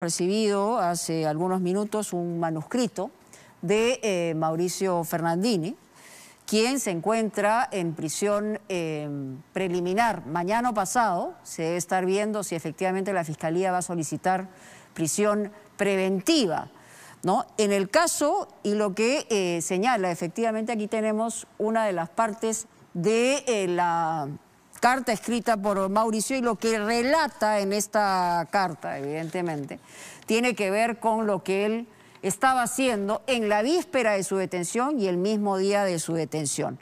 recibido hace algunos minutos un manuscrito de eh, Mauricio Fernandini, quien se encuentra en prisión eh, preliminar. Mañana pasado se debe estar viendo si efectivamente la Fiscalía va a solicitar prisión preventiva. ¿no? En el caso, y lo que eh, señala, efectivamente aquí tenemos una de las partes de la carta escrita por Mauricio y lo que relata en esta carta, evidentemente, tiene que ver con lo que él estaba haciendo en la víspera de su detención y el mismo día de su detención.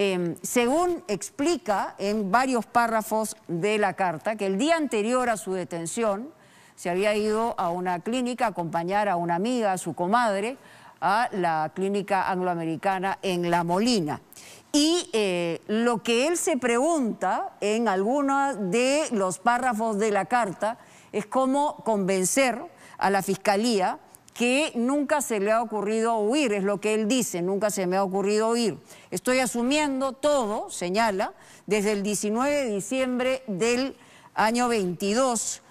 Em, según explica en varios párrafos de la carta, que el día anterior a su detención se había ido a una clínica a acompañar a una amiga, a su comadre, a la clínica angloamericana en La Molina. Y eh, lo que él se pregunta en algunos de los párrafos de la carta es cómo convencer a la Fiscalía que nunca se le ha ocurrido huir, es lo que él dice, nunca se me ha ocurrido huir. Estoy asumiendo todo, señala, desde el 19 de diciembre del año 22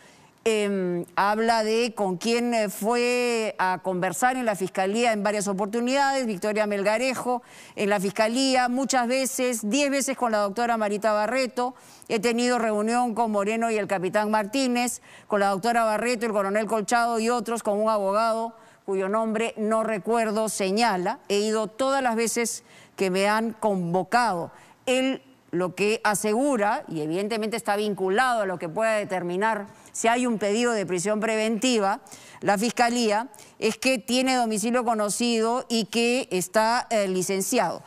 Em, habla de con quién eh, fue a conversar en la Fiscalía en varias oportunidades, Victoria Melgarejo, en la Fiscalía muchas veces, diez veces con la doctora Marita Barreto, he tenido reunión con Moreno y el capitán Martínez, con la doctora Barreto, el coronel Colchado y otros, con un abogado cuyo nombre no recuerdo, señala, he ido todas las veces que me han convocado. Él lo que asegura, y evidentemente está vinculado a lo que pueda determinar si hay un pedido de prisión preventiva, la Fiscalía, es que tiene domicilio conocido y que está eh, licenciado.